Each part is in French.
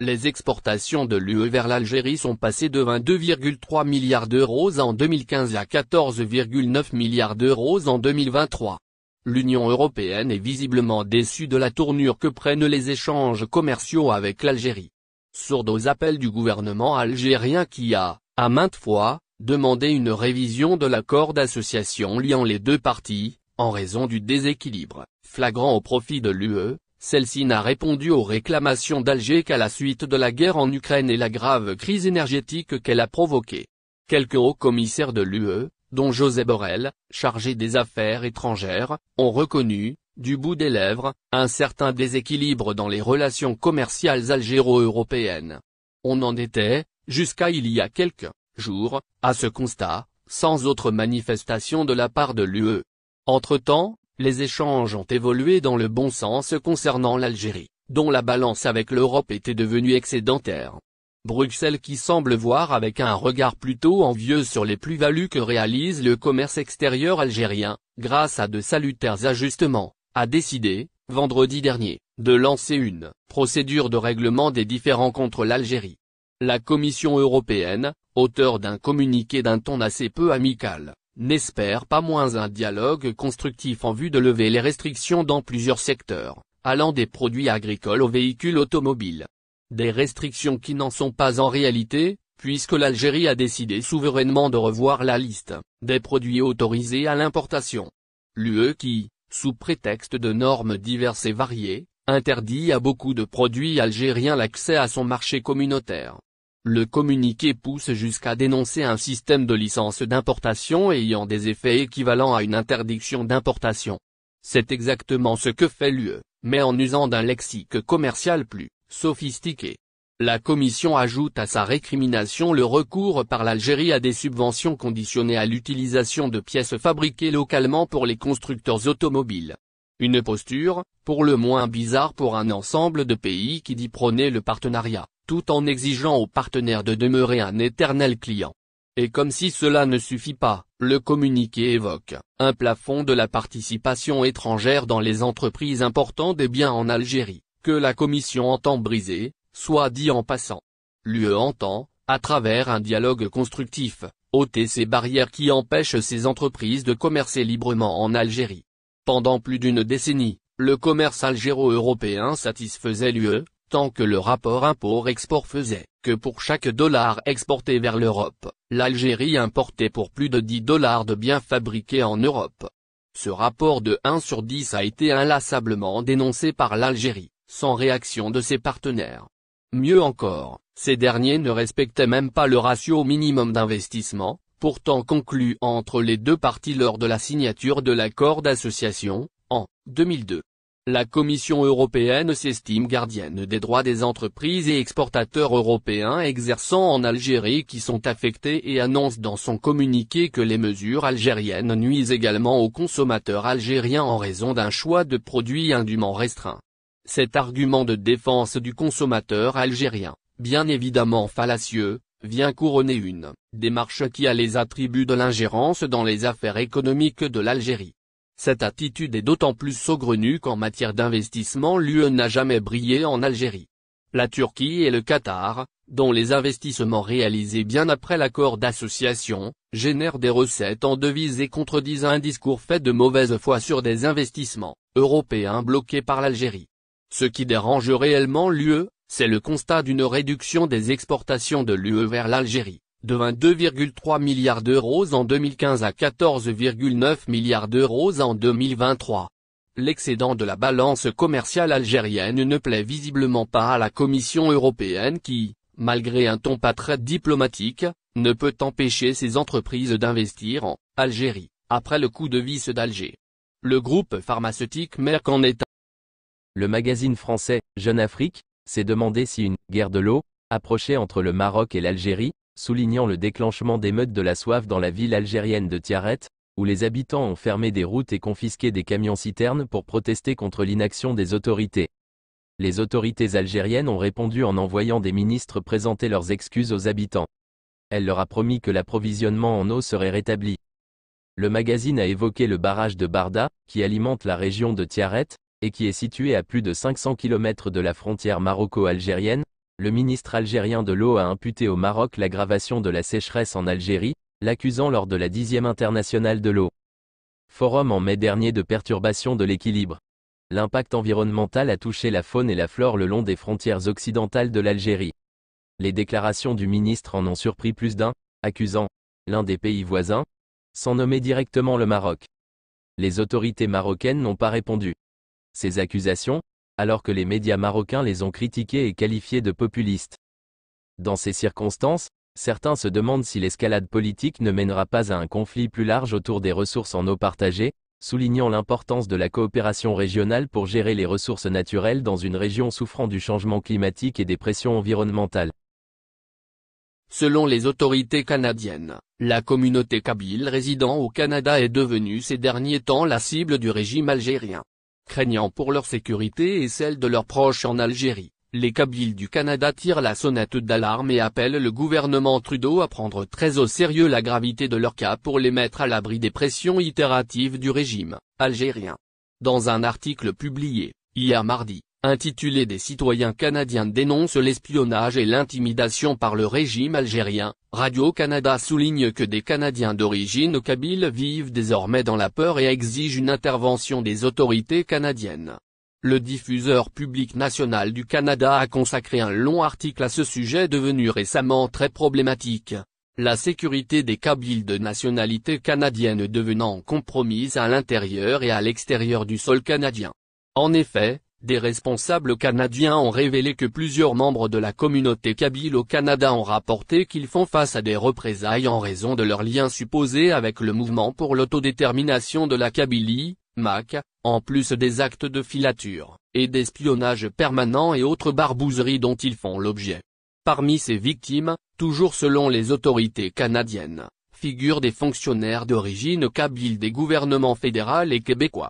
Les exportations de l'UE vers l'Algérie sont passées de 22,3 milliards d'euros en 2015 à 14,9 milliards d'euros en 2023. L'Union européenne est visiblement déçue de la tournure que prennent les échanges commerciaux avec l'Algérie. Sourde aux appels du gouvernement algérien qui a, à maintes fois, demandé une révision de l'accord d'association liant les deux parties, en raison du déséquilibre, flagrant au profit de l'UE, celle-ci n'a répondu aux réclamations d'Alger qu'à la suite de la guerre en Ukraine et la grave crise énergétique qu'elle a provoquée. Quelques hauts commissaires de l'UE, dont José Borrell, chargé des affaires étrangères, ont reconnu, du bout des lèvres, un certain déséquilibre dans les relations commerciales algéro-européennes. On en était, jusqu'à il y a quelques jours, à ce constat, sans autre manifestation de la part de l'UE. Entre-temps, les échanges ont évolué dans le bon sens concernant l'Algérie, dont la balance avec l'Europe était devenue excédentaire. Bruxelles qui semble voir avec un regard plutôt envieux sur les plus-values que réalise le commerce extérieur algérien, grâce à de salutaires ajustements, a décidé, vendredi dernier, de lancer une procédure de règlement des différends contre l'Algérie. La Commission européenne, auteur d'un communiqué d'un ton assez peu amical, n'espère pas moins un dialogue constructif en vue de lever les restrictions dans plusieurs secteurs, allant des produits agricoles aux véhicules automobiles. Des restrictions qui n'en sont pas en réalité, puisque l'Algérie a décidé souverainement de revoir la liste des produits autorisés à l'importation. L'UE qui, sous prétexte de normes diverses et variées, interdit à beaucoup de produits algériens l'accès à son marché communautaire. Le communiqué pousse jusqu'à dénoncer un système de licence d'importation ayant des effets équivalents à une interdiction d'importation. C'est exactement ce que fait l'UE, mais en usant d'un lexique commercial plus sophistiqué. La Commission ajoute à sa récrimination le recours par l'Algérie à des subventions conditionnées à l'utilisation de pièces fabriquées localement pour les constructeurs automobiles. Une posture, pour le moins bizarre pour un ensemble de pays qui dit prôner le partenariat, tout en exigeant aux partenaires de demeurer un éternel client. Et comme si cela ne suffit pas, le communiqué évoque un plafond de la participation étrangère dans les entreprises importantes des biens en Algérie, que la Commission entend briser, soit dit en passant. L'UE entend, à travers un dialogue constructif, ôter ces barrières qui empêchent ces entreprises de commercer librement en Algérie. Pendant plus d'une décennie, le commerce algéro-européen satisfaisait l'UE, tant que le rapport import-export faisait que pour chaque dollar exporté vers l'Europe, l'Algérie importait pour plus de 10 dollars de biens fabriqués en Europe. Ce rapport de 1 sur 10 a été inlassablement dénoncé par l'Algérie, sans réaction de ses partenaires. Mieux encore, ces derniers ne respectaient même pas le ratio minimum d'investissement, pourtant conclu entre les deux parties lors de la signature de l'accord d'association, en 2002 la Commission européenne s'estime gardienne des droits des entreprises et exportateurs européens exerçant en Algérie qui sont affectés et annonce dans son communiqué que les mesures algériennes nuisent également aux consommateurs algériens en raison d'un choix de produits indûment restreint. Cet argument de défense du consommateur algérien, bien évidemment fallacieux, vient couronner une démarche qui a les attributs de l'ingérence dans les affaires économiques de l'Algérie. Cette attitude est d'autant plus saugrenue qu'en matière d'investissement l'UE n'a jamais brillé en Algérie. La Turquie et le Qatar, dont les investissements réalisés bien après l'accord d'association, génèrent des recettes en devises et contredisent un discours fait de mauvaise foi sur des investissements européens bloqués par l'Algérie. Ce qui dérange réellement l'UE, c'est le constat d'une réduction des exportations de l'UE vers l'Algérie de 22,3 milliards d'euros en 2015 à 14,9 milliards d'euros en 2023. L'excédent de la balance commerciale algérienne ne plaît visiblement pas à la Commission européenne qui, malgré un ton pas très diplomatique, ne peut empêcher ses entreprises d'investir en Algérie, après le coup de vis d'Alger. Le groupe pharmaceutique Merck en est Le magazine français, Jeune Afrique, s'est demandé si une guerre de l'eau, approchée entre le Maroc et l'Algérie, soulignant le déclenchement d'émeutes de la soif dans la ville algérienne de Tiaret, où les habitants ont fermé des routes et confisqué des camions-citernes pour protester contre l'inaction des autorités. Les autorités algériennes ont répondu en envoyant des ministres présenter leurs excuses aux habitants. Elle leur a promis que l'approvisionnement en eau serait rétabli. Le magazine a évoqué le barrage de Barda, qui alimente la région de Tiaret, et qui est situé à plus de 500 km de la frontière maroco-algérienne, le ministre algérien de l'eau a imputé au Maroc l'aggravation de la sécheresse en Algérie, l'accusant lors de la dixième internationale de l'eau. Forum en mai dernier de perturbation de l'équilibre. L'impact environnemental a touché la faune et la flore le long des frontières occidentales de l'Algérie. Les déclarations du ministre en ont surpris plus d'un, accusant l'un des pays voisins, sans nommer directement le Maroc. Les autorités marocaines n'ont pas répondu. Ces accusations, alors que les médias marocains les ont critiqués et qualifiés de populistes. Dans ces circonstances, certains se demandent si l'escalade politique ne mènera pas à un conflit plus large autour des ressources en eau partagées, soulignant l'importance de la coopération régionale pour gérer les ressources naturelles dans une région souffrant du changement climatique et des pressions environnementales. Selon les autorités canadiennes, la communauté kabyle résidant au Canada est devenue ces derniers temps la cible du régime algérien, craignant pour leur sécurité et celle de leurs proches en Algérie. Les Kabyles du Canada tirent la sonnette d'alarme et appellent le gouvernement Trudeau à prendre très au sérieux la gravité de leur cas pour les mettre à l'abri des pressions itératives du régime algérien. Dans un article publié, hier mardi, intitulé Des citoyens canadiens dénoncent l'espionnage et l'intimidation par le régime algérien, Radio-Canada souligne que des Canadiens d'origine kabyle vivent désormais dans la peur et exigent une intervention des autorités canadiennes. Le diffuseur public national du Canada a consacré un long article à ce sujet devenu récemment très problématique. La sécurité des Kabyles de nationalité canadienne devenant compromise à l'intérieur et à l'extérieur du sol canadien. En effet, des responsables canadiens ont révélé que plusieurs membres de la communauté kabyle au Canada ont rapporté qu'ils font face à des représailles en raison de leurs liens supposés avec le mouvement pour l'autodétermination de la Kabylie, MAC, en plus des actes de filature, et d'espionnage permanent et autres barbouzeries dont ils font l'objet. Parmi ces victimes, toujours selon les autorités canadiennes, figurent des fonctionnaires d'origine kabyle des gouvernements fédéral et québécois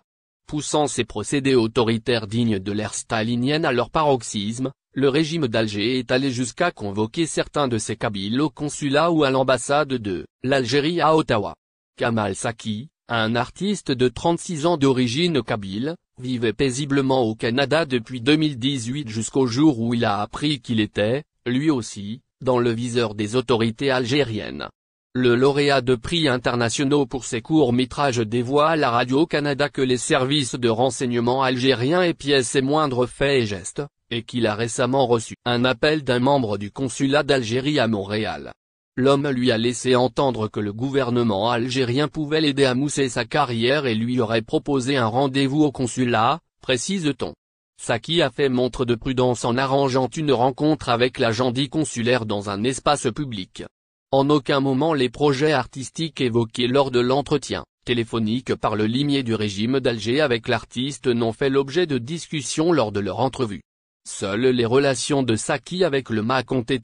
poussant ces procédés autoritaires dignes de l'ère stalinienne à leur paroxysme, le régime d'Alger est allé jusqu'à convoquer certains de ses kabyles au consulat ou à l'ambassade de l'Algérie à Ottawa. Kamal Saki, un artiste de 36 ans d'origine kabyle, vivait paisiblement au Canada depuis 2018 jusqu'au jour où il a appris qu'il était, lui aussi, dans le viseur des autorités algériennes. Le lauréat de prix internationaux pour ses courts-métrages dévoile à Radio-Canada que les services de renseignement algériens épiaient ses moindres faits et gestes, et qu'il a récemment reçu un appel d'un membre du consulat d'Algérie à Montréal. L'homme lui a laissé entendre que le gouvernement algérien pouvait l'aider à mousser sa carrière et lui aurait proposé un rendez-vous au consulat, précise-t-on. Saki a fait montre de prudence en arrangeant une rencontre avec l'agent dit consulaire dans un espace public. En aucun moment les projets artistiques évoqués lors de l'entretien téléphonique par le limier du régime d'Alger avec l'artiste n'ont fait l'objet de discussions lors de leur entrevue. Seules les relations de Saki avec le ont MAC été.